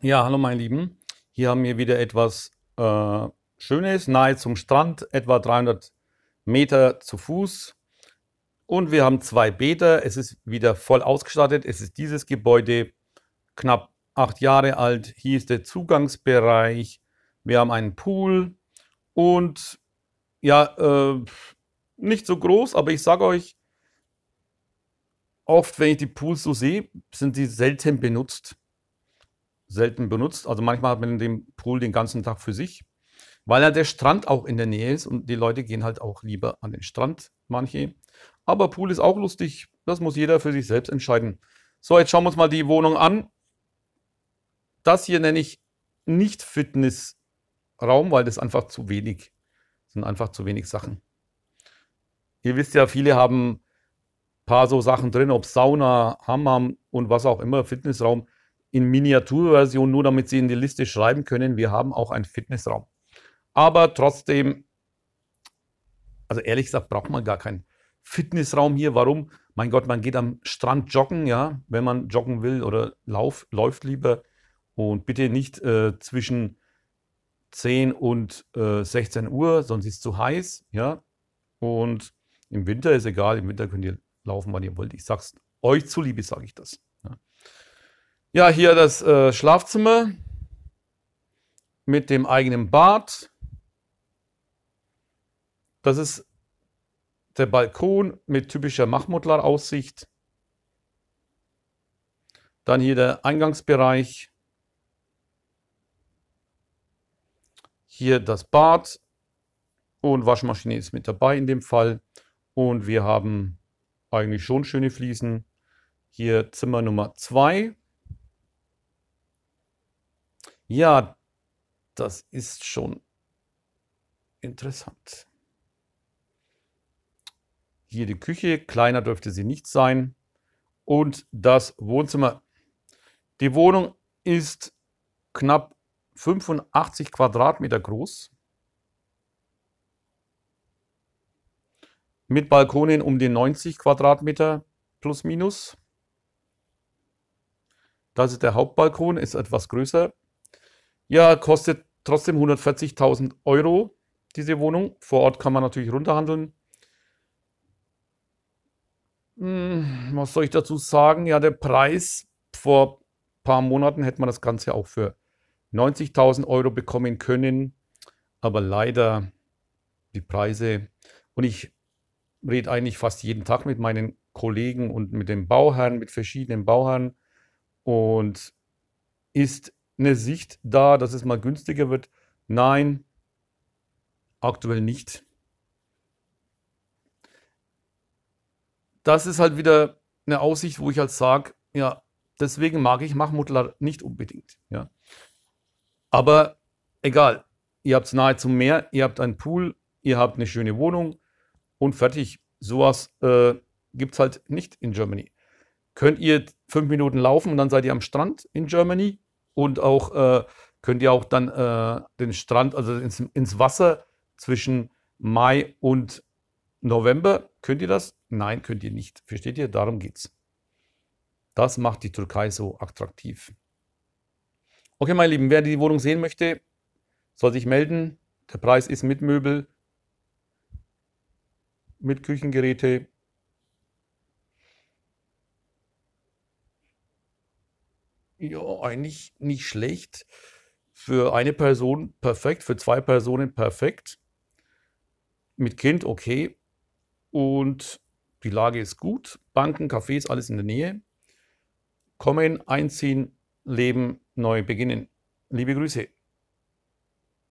Ja, hallo meine Lieben. Hier haben wir wieder etwas äh, Schönes, nahe zum Strand, etwa 300 Meter zu Fuß. Und wir haben zwei Bäder. Es ist wieder voll ausgestattet. Es ist dieses Gebäude, knapp acht Jahre alt. Hier ist der Zugangsbereich. Wir haben einen Pool und ja, äh, nicht so groß, aber ich sage euch, oft wenn ich die Pools so sehe, sind die selten benutzt selten benutzt. Also manchmal hat man den Pool den ganzen Tag für sich, weil ja der Strand auch in der Nähe ist und die Leute gehen halt auch lieber an den Strand, manche. Aber Pool ist auch lustig. Das muss jeder für sich selbst entscheiden. So, jetzt schauen wir uns mal die Wohnung an. Das hier nenne ich nicht Fitnessraum, weil das einfach zu wenig das sind einfach zu wenig Sachen. Ihr wisst ja, viele haben ein paar so Sachen drin, ob Sauna, Hammam und was auch immer, Fitnessraum in Miniaturversion, nur damit Sie in die Liste schreiben können, wir haben auch einen Fitnessraum. Aber trotzdem, also ehrlich gesagt, braucht man gar keinen Fitnessraum hier. Warum? Mein Gott, man geht am Strand joggen, ja, wenn man joggen will oder lauf, läuft lieber. Und bitte nicht äh, zwischen 10 und äh, 16 Uhr, sonst ist es zu heiß, ja. Und im Winter ist egal, im Winter könnt ihr laufen, wann ihr wollt. Ich sag's euch zuliebe, sage ich das. Ja, hier das äh, Schlafzimmer mit dem eigenen Bad. Das ist der Balkon mit typischer Mahmudlar-Aussicht. Dann hier der Eingangsbereich. Hier das Bad und Waschmaschine ist mit dabei in dem Fall. Und wir haben eigentlich schon schöne Fliesen. Hier Zimmer Nummer 2. Ja, das ist schon interessant. Hier die Küche, kleiner dürfte sie nicht sein. Und das Wohnzimmer. Die Wohnung ist knapp 85 Quadratmeter groß. Mit Balkonen um die 90 Quadratmeter plus minus. Das ist der Hauptbalkon, ist etwas größer. Ja, kostet trotzdem 140.000 Euro diese Wohnung. Vor Ort kann man natürlich runterhandeln. Hm, was soll ich dazu sagen? Ja, der Preis vor ein paar Monaten hätte man das Ganze auch für 90.000 Euro bekommen können. Aber leider die Preise. Und ich rede eigentlich fast jeden Tag mit meinen Kollegen und mit den Bauherren, mit verschiedenen Bauherren. Und ist eine Sicht da, dass es mal günstiger wird? Nein, aktuell nicht. Das ist halt wieder eine Aussicht, wo ich halt sage, ja, deswegen mag ich Machmuttler nicht unbedingt. Ja. Aber egal, ihr habt es nahe zum Meer, ihr habt einen Pool, ihr habt eine schöne Wohnung und fertig. Sowas äh, gibt es halt nicht in Germany. Könnt ihr fünf Minuten laufen und dann seid ihr am Strand in Germany? und auch äh, könnt ihr auch dann äh, den Strand, also ins, ins, Wasser zwischen Mai und November. Könnt ihr das? Nein, könnt ihr nicht. Versteht ihr? Darum geht's. Das macht die Türkei so attraktiv. Okay, meine Lieben, wer die Wohnung sehen möchte, soll sich melden. Der Preis ist mit Möbel, mit Küchengeräte, ja, eigentlich nicht schlecht. Für eine Person perfekt, für zwei Personen perfekt. Mit Kind okay. Und die Lage ist gut. Banken, Cafés, alles in der Nähe. Kommen, einziehen, leben, neu beginnen. Liebe Grüße.